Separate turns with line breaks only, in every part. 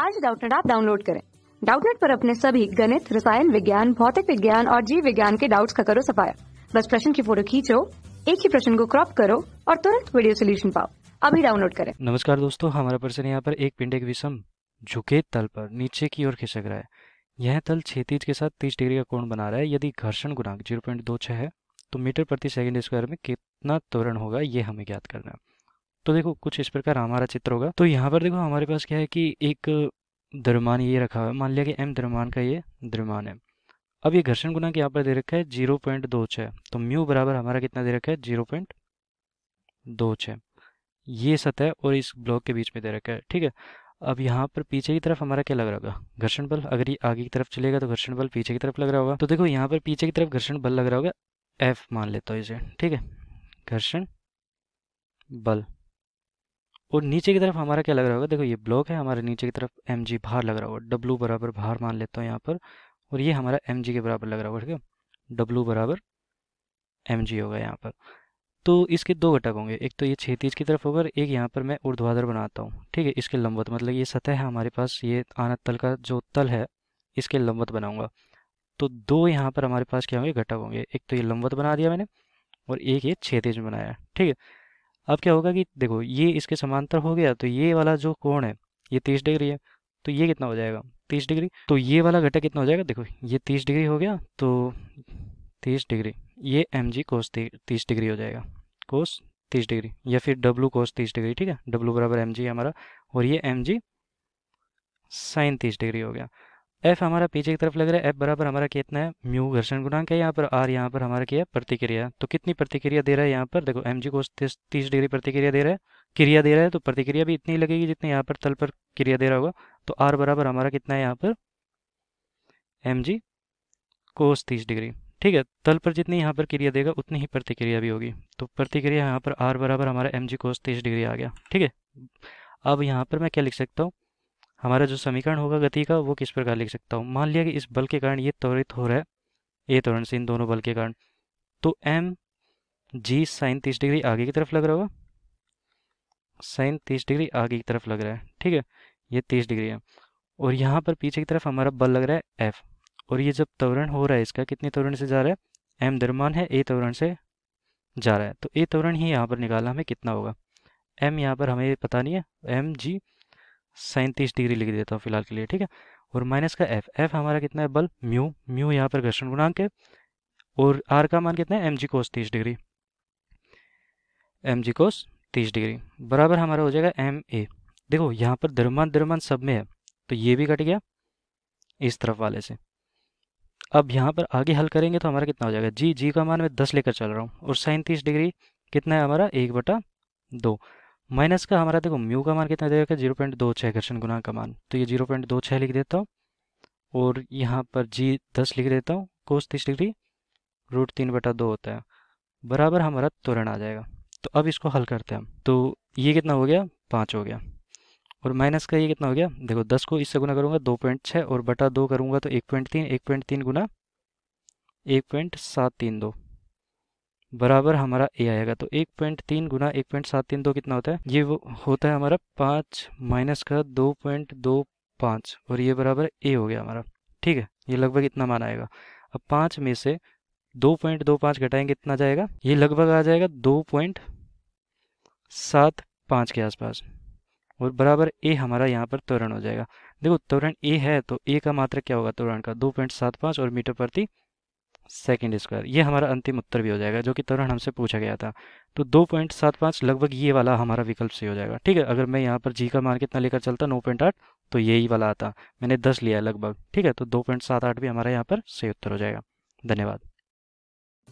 आज डाउटनेट आप डाउनलोड करें डाउटनेट पर अपने सभी गणित रसायन विज्ञान भौतिक विज्ञान और जीव विज्ञान के डाउट्स का करो सफाया बस प्रश्न की फोटो खींचो एक ही प्रश्न को क्रॉप करो और तुरंत वीडियो सोल्यूशन पाओ अभी डाउनलोड करें नमस्कार दोस्तों हमारा प्रश्न यहाँ पर एक पिंड एक विषम झुके तल पर नीचे की ओर खिसक रहा है यह तल क्षेत्र के साथ तीस डिग्री का कोण बना रहा है यदि घर्षण गुणांक जीरो पॉइंट दो छह है तो मीटर प्रति सेकंड स्क्वायर में कितना त्वरण होगा ये हमें ज्ञात करना है तो देखो कुछ इस प्रकार हमारा चित्र होगा तो यहाँ पर देखो हमारे पास क्या है कि एक द्रव्यमान ये रखा हुआ है मान लिया कि एम द्रव्यमान का ये द्रव्यमान है अब ये घर्षण गुणांक यहाँ पर दे रखा है जीरो पॉइंट दो छः तो म्यू बराबर हमारा कितना दे रखा है जीरो पॉइंट दो छः ये सतह और इस ब्लॉक के बीच में दे रखा है ठीक है अब यहाँ पर पीछे की तरफ हमारा क्या लग रहा होगा घर्षण बल अगर ये आगे की तरफ चलेगा तो घर्षण बल पीछे की तरफ लग रहा होगा तो देखो यहाँ पर पीछे की तरफ घर्षण बल लग रहा होगा एफ मान लेता हूँ इसे ठीक है घर्षण बल और नीचे की तरफ हमारा क्या लग रहा होगा देखो ये ब्लॉक है हमारे नीचे की तरफ एम जी भार लग रहा होगा डब्लू बराबर भार मान लेता हूँ यहाँ पर और ये हमारा एम जी के बराबर लग रहा होगा ठीक है डब्लू बराबर एम जी होगा यहाँ पर तो इसके दो घटक होंगे एक तो ये छेतीज की तरफ होगा और एक यहाँ पर मैं ऊर्ध्वाधर बनाता हूँ ठीक है इसके लंबत मतलब ये सतह है हमारे पास ये आना तल का जो तल है इसके लंबत बनाऊंगा तो दो यहाँ पर हमारे पास क्या होंगे घटक होंगे एक तो ये लंबत बना दिया मैंने और एक ये छेतीज बनाया ठीक है अब क्या होगा कि देखो ये इसके समांतर हो गया तो ये वाला जो कोण है ये तीस डिग्री है तो ये कितना हो जाएगा तीस डिग्री तो ये वाला घटक कितना हो जाएगा देखो ये तीस डिग्री हो गया तो तीस डिग्री ये एम जी कोस तीस डिग्री हो जाएगा कोस तीस डिग्री या फिर डब्लू कोस तीस डिग्री ठीक है डब्लू बराबर एम जी हमारा और ये एम जी साइन तीस डिग्री हो गया एफ हमारा पीछे की तरफ लग रहा है एफ बराबर हमारा कितना है म्यू घर्षण गुणांक है यहाँ पर आर यहाँ पर हमारा क्या है प्रतिक्रिया तो कितनी प्रतिक्रिया दे रहा है यहाँ पर देखो एम जी को तीस डिग्री प्रतिक्रिया दे रहा है क्रिया दे रहा है तो प्रतिक्रिया भी इतनी लगेगी जितनी यहाँ पर तल पर क्रिया दे रहा होगा तो आर बराबर हमारा कितना है यहाँ पर एम जी कोस तीस डिग्री ठीक है तल पर जितनी यहाँ पर क्रिया देगा उतनी ही प्रतिक्रिया भी होगी तो प्रतिक्रिया यहाँ पर आर बराबर हमारा एम जी कोस तीस डिग्री आ गया ठीक है अब यहाँ पर मैं क्या लिख सकता हूँ हमारा जो समीकरण होगा गति का वो किस प्रकार लिख सकता हूँ मान लिया कि इस बल के कारण ये त्वरित हो रहा है ए त्वरण से इन दोनों बल के कारण तो एम जी साइन तीस डिग्री आगे की तरफ लग रहा होगा साइन तीस डिग्री आगे की तरफ लग रहा है ठीक है ये तीस डिग्री है और यहाँ पर पीछे की तरफ हमारा बल लग रहा है एफ और ये जब त्वरण हो रहा है इसका कितने त्वरण से जा रहा है एम दरमान है ए त्वरण से जा रहा है तो ए त्वरण ही यहाँ पर निकालना हमें कितना होगा एम यहाँ पर हमें पता नहीं है एम जी सैंतीस डिग्री लिख देता हूँ फिलहाल के लिए ठीक है और माइनस का एफ एफ हमारा कितना है बल म्यू म्यू यहाँ पर घर्षण गुणांक है और आर का मान कितना है एम जी कोस तीस डिग्री एम जी कोस तीस डिग्री बराबर हमारा हो जाएगा एम ए देखो यहाँ पर दरमान दरमान सब में है तो ये भी कट गया इस तरफ वाले से अब यहाँ पर आगे हल करेंगे तो हमारा कितना हो जाएगा जी जी का मान मैं दस लेकर चल रहा हूँ और साइन तीस डिग्री कितना है हमारा एक बटा दो माइनस का हमारा देखो म्यू का मान कितना देगा जीरो पॉइंट दो छः घर्षण गुणांक का मान तो ये जीरो पॉइंट दो छः लिख देता हूँ और यहाँ पर जी दस लिख देता हूँ कोस तीस डिग्री रूट तीन बटा दो होता है बराबर हमारा त्वरण आ जाएगा तो अब इसको हल करते हैं हम तो ये कितना हो गया पाँच हो गया और माइनस का ये कितना हो गया देखो दस को इससे गुना करूँगा दो पॉइंट छः और बटा दो करूँगा तो एक पॉइंट तीन एक पॉइंट तीन गुना एक पॉइंट सात तीन दो बराबर हमारा ए आएगा तो एक पॉइंट तीन गुना एक पॉइंट सात तीन दो कितना होता है ये वो होता है हमारा पाँच माइनस का दो पॉइंट दो पाँच और ये बराबर ए हो गया हमारा ठीक है ये लगभग इतना मान आएगा अब पाँच में से दो पॉइंट दो पाँच घटाएंगे इतना जाएगा ये लगभग आ जाएगा दो पॉइंट सात पाँच के आसपास और बराबर ए हमारा यहाँ पर त्वरण हो जाएगा देखो त्वरण ए है तो ए का मात्र क्या होगा त्वरण का दो पॉइंट सात पाँच और मीटर प्रति सेकेंड स्क्वायर ये हमारा अंतिम उत्तर भी हो जाएगा जो कि तरुण हमसे पूछा गया था तो दो पॉइंट सात पाँच लगभग ये वाला हमारा विकल्प सही हो जाएगा ठीक है अगर मैं यहाँ पर जी का मान कितना लेकर चलता नौ पॉइंट आठ तो यही वाला आता मैंने दस लिया लगभग ठीक है तो दो पॉइंट सात आठ भी हमारा यहाँ पर सही उत्तर हो जाएगा धन्यवाद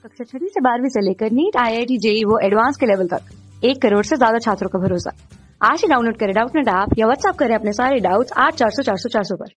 कक्षा छठी से बारहवीं से लेकर NEET I I T JEE वो एडवांस के लेवल तक एक करोड़ से ज्यादा छात्रों का भरोसा आज ही डाउनलोड करें डाउट नेट ऐप या व्हाट्सअप करें अपने सारे डाउट आठ चार सौ चार सौ चार सौ पर